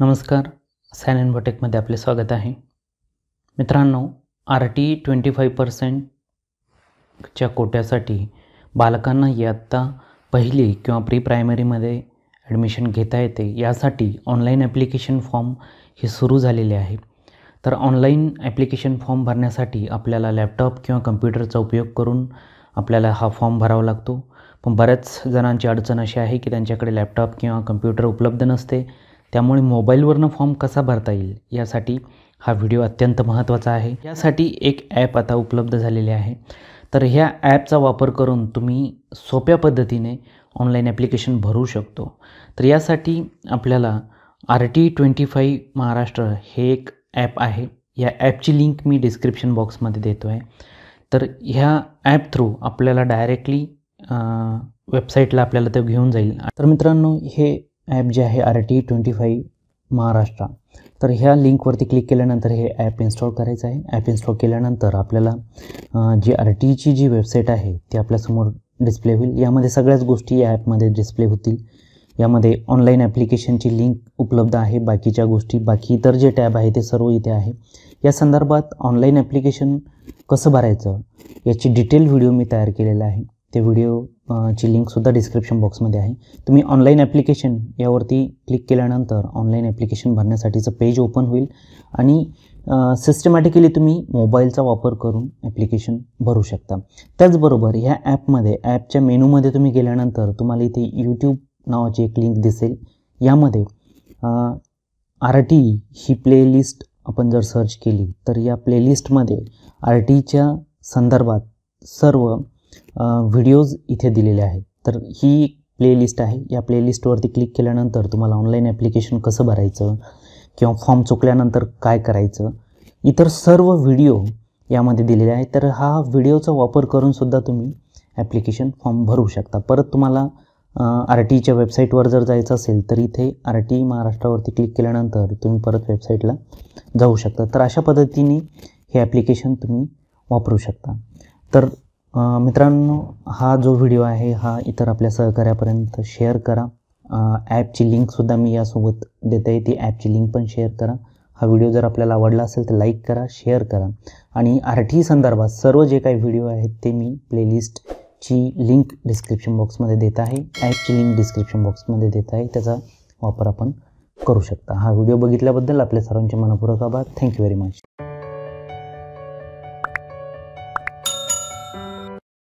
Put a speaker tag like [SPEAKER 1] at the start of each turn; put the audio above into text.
[SPEAKER 1] नमस्कार San and बॉटेकमध्ये आपले स्वागत आहे मित्रांनो आर टी ट्वेंटी फाईव्ह पर्सेंटच्या कोट्यासाठी बालकांना इयत्ता पहिली किंवा प्री प्रायमरीमध्ये ॲडमिशन घेता येते यासाठी ऑनलाईन ॲप्लिकेशन फॉर्म हे सुरू झालेले आहे तर ऑनलाईन ॲप्लिकेशन फॉर्म भरण्यासाठी आपल्याला लॅपटॉप किंवा कम्प्युटरचा उपयोग करून आपल्याला हा फॉर्म भरावा लागतो पण बऱ्याच जणांची अडचण अशी आहे की त्यांच्याकडे लॅपटॉप किंवा कम्प्युटर उपलब्ध नसते त्यामुळे मोबाईलवरनं फॉर्म कसा भरता येईल यासाठी हा व्हिडिओ अत्यंत महत्त्वाचा आहे यासाठी एक ॲप आता उपलब्ध झालेले आहे तर ह्या ॲपचा वापर करून तुम्ही सोप्या पद्धतीने ऑनलाईन ॲप्लिकेशन भरू शकतो तर यासाठी आपल्याला R T twenty five Maharashtra हे एक ॲप आहे या ॲपची लिंक मी डिस्क्रिप्शन बॉक्समध्ये देतो आहे तर ह्या ॲप थ्रू आपल्याला डायरेक्टली वेबसाईटला आपल्याला ते घेऊन जाईल तर मित्रांनो हे ॲप जे आहे R T twenty five Maharashtra तर ह्या लिंकवरती क्लिक केल्यानंतर हे ॲप इन्स्टॉल करायचं आहे ॲप इन्स्टॉल केल्यानंतर आपल्याला जी आर टी ईची जी वेबसाईट आहे ती आपल्यासमोर डिस्प्ले होईल यामध्ये सगळ्याच गोष्टी या ॲपमध्ये डिस्प्ले होतील यामध्ये ऑनलाईन ॲप्लिकेशनची लिंक उपलब्ध आहे बाकीच्या गोष्टी बाकी इतर जे टॅब आहे ते सर्व इथे आहे या संदर्भात ऑनलाईन ॲप्लिकेशन कसं भरायचं याची डिटेल व्हिडिओ मी तयार केलेला आहे ते व्हिडिओ ची लिंकसुद्धा डिस्क्रिप्शन बॉक्समध्ये आहे तुम्ही ऑनलाईन ॲप्लिकेशन यावरती क्लिक केल्यानंतर ऑनलाईन ॲप्लिकेशन भरण्यासाठीचं पेज ओपन होईल आणि सिस्टमॅटिकली तुम्ही मोबाईलचा वापर करून ॲप्लिकेशन भरू शकता त्याचबरोबर ह्या ॲपमध्ये ॲपच्या मेनूमध्ये तुम्ही गेल्यानंतर तुम्हाला इथे यूट्यूब नावाची एक लिंक दिसेल यामध्ये आर टी ही प्लेलिस्ट आपण जर सर्च केली तर या प्लेलिस्टमध्ये आर टीच्या संदर्भात सर्व व्हिडिओज इथे दिलेले आहेत तर ही प्लेलिस्ट आहे या प्लेलिस्टवरती क्लिक केल्यानंतर तुम्हाला ऑनलाईन ॲप्लिकेशन कसं भरायचं किंवा फॉर्म चुकल्यानंतर काय करायचं इतर सर्व व्हिडिओ यामध्ये दिलेले आहेत तर हा व्हिडिओचा वापर करूनसुद्धा तुम्ही ॲप्लिकेशन फॉर्म भरू शकता परत तुम्हाला आर टीच्या वेबसाईटवर जर जायचं असेल तर इथे आर टी महाराष्ट्रावरती क्लिक केल्यानंतर तुम्ही परत वेबसाईटला जाऊ शकता तर अशा पद्धतीने हे ॲप्लिकेशन तुम्ही वापरू शकता तर मित्रांनो हा जो व्हिडिओ आहे हा इतर आपल्या सहकार्यापर्यंत शेअर करा ॲपची लिंकसुद्धा मी यासोबत देत आहे ती ॲपची लिंक पण शेअर करा हा व्हिडिओ जर आपल्याला आवडला असेल तर लाईक करा शेअर करा आणि आर टी संदर्भात सर्व जे काही व्हिडिओ आहेत ते मी प्लेलिस्टची लिंक डिस्क्रिप्शन बॉक्समध्ये देत आहे ॲपची लिंक डिस्क्रिप्शन बॉक्समध्ये देत आहे त्याचा वापर आपण करू शकता हा व्हिडिओ बघितल्याबद्दल आपल्या सर्वांचे मनपूर्वक आभार थँक्यू व्हेरी मच